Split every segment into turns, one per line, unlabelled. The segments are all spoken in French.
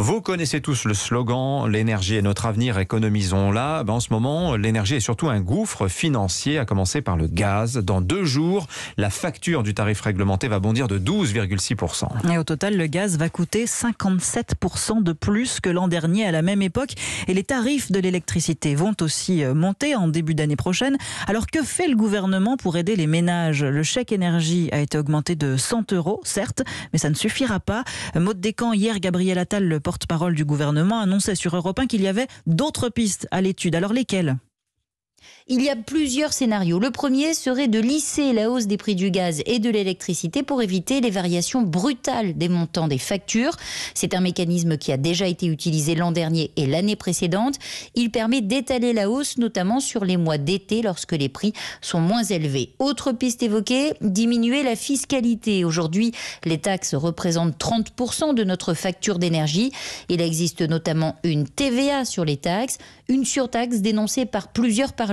Vous connaissez tous le slogan L'énergie est notre avenir, économisons-la. Ben, en ce moment, l'énergie est surtout un gouffre financier, à commencer par le gaz. Dans deux jours, la facture du tarif réglementé va bondir de 12,6%.
Et au total, le gaz va coûter 57% de plus que l'an dernier à la même époque. Et les tarifs de l'électricité vont aussi euh, monter en début d'année prochaine. Alors que fait le gouvernement pour aider les ménages Le chèque énergie a été augmenté de 100 euros, certes, mais ça ne suffira pas. Maud Descamps, hier, Gabriel Attal, le porte-parole du gouvernement, annonçait sur Europe 1 qu'il y avait d'autres pistes à l'étude. Alors lesquelles
il y a plusieurs scénarios. Le premier serait de lisser la hausse des prix du gaz et de l'électricité pour éviter les variations brutales des montants des factures. C'est un mécanisme qui a déjà été utilisé l'an dernier et l'année précédente. Il permet d'étaler la hausse, notamment sur les mois d'été lorsque les prix sont moins élevés. Autre piste évoquée, diminuer la fiscalité. Aujourd'hui, les taxes représentent 30% de notre facture d'énergie. Il existe notamment une TVA sur les taxes, une surtaxe dénoncée par plusieurs parties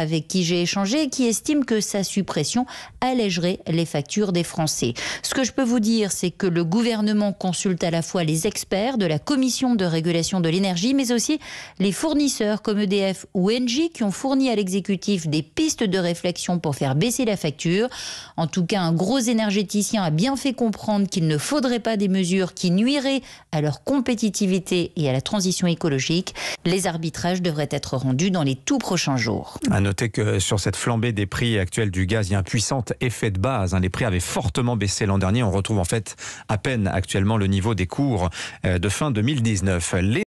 avec qui j'ai échangé qui estime que sa suppression allégerait les factures des Français. Ce que je peux vous dire, c'est que le gouvernement consulte à la fois les experts de la Commission de régulation de l'énergie, mais aussi les fournisseurs comme EDF ou Engie qui ont fourni à l'exécutif des pistes de réflexion pour faire baisser la facture. En tout cas, un gros énergéticien a bien fait comprendre qu'il ne faudrait pas des mesures qui nuiraient à leur compétitivité et à la transition écologique. Les arbitrages devraient être rendus dans les tout prochains jours.
À noter que sur cette flambée des prix actuels du gaz, il y a un puissant effet de base. Hein. Les prix avaient fortement baissé l'an dernier. On retrouve en fait à peine actuellement le niveau des cours euh, de fin 2019.